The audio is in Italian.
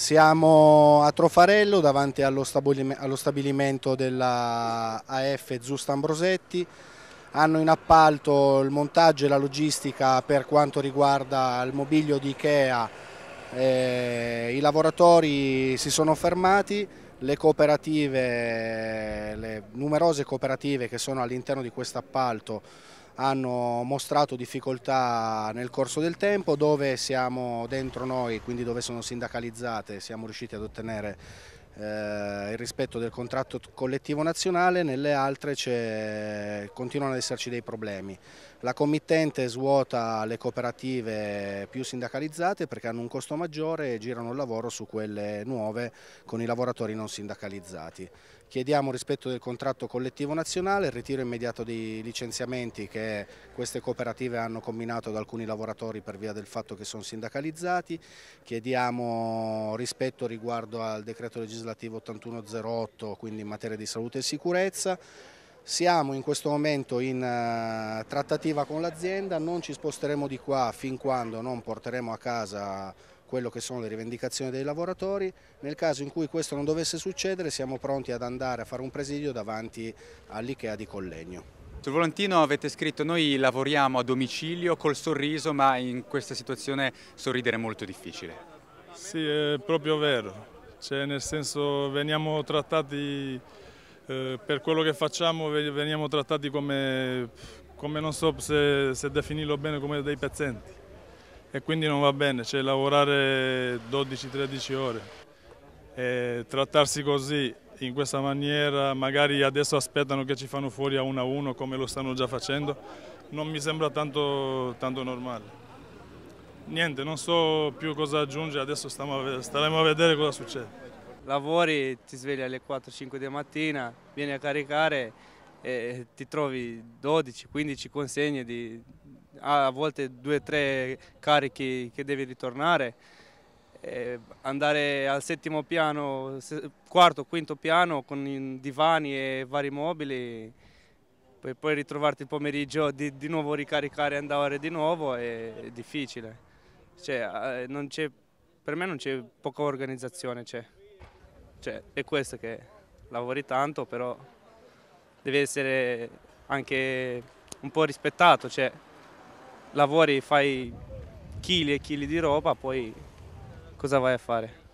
Siamo a Trofarello davanti allo stabilimento della AF Zusta Ambrosetti. Hanno in appalto il montaggio e la logistica per quanto riguarda il mobilio di Ikea. Eh, I lavoratori si sono fermati, le cooperative, le numerose cooperative che sono all'interno di questo appalto hanno mostrato difficoltà nel corso del tempo, dove siamo dentro noi, quindi dove sono sindacalizzate, siamo riusciti ad ottenere eh, il rispetto del contratto collettivo nazionale, nelle altre continuano ad esserci dei problemi. La committente svuota le cooperative più sindacalizzate perché hanno un costo maggiore e girano il lavoro su quelle nuove con i lavoratori non sindacalizzati. Chiediamo rispetto del contratto collettivo nazionale, il ritiro immediato dei licenziamenti che queste cooperative hanno combinato ad alcuni lavoratori per via del fatto che sono sindacalizzati, chiediamo rispetto riguardo al decreto legislativo legislativo 8108, quindi in materia di salute e sicurezza. Siamo in questo momento in eh, trattativa con l'azienda, non ci sposteremo di qua fin quando non porteremo a casa quello che sono le rivendicazioni dei lavoratori. Nel caso in cui questo non dovesse succedere siamo pronti ad andare a fare un presidio davanti all'Ikea di Collegno. Sul volantino avete scritto noi lavoriamo a domicilio col sorriso ma in questa situazione sorridere è molto difficile. Sì, è proprio vero cioè nel senso veniamo trattati eh, per quello che facciamo, veniamo trattati come, come non so se, se, definirlo bene, come dei pezzenti e quindi non va bene, cioè lavorare 12-13 ore e trattarsi così in questa maniera, magari adesso aspettano che ci fanno fuori a uno a uno come lo stanno già facendo, non mi sembra tanto, tanto normale. Niente, non so più cosa aggiungere, adesso a staremo a vedere cosa succede. Lavori, ti svegli alle 4-5 di mattina, vieni a caricare e ti trovi 12-15 consegne, di, a volte 2-3 carichi che devi ritornare. E andare al settimo piano, quarto, quinto piano con divani e vari mobili per poi ritrovarti il pomeriggio di, di nuovo ricaricare e andare di nuovo è, è difficile. Cioè, eh, per me non c'è poca organizzazione, c'è. Cioè. cioè, è questo che lavori tanto, però devi essere anche un po' rispettato, cioè, lavori, fai chili e chili di roba, poi cosa vai a fare?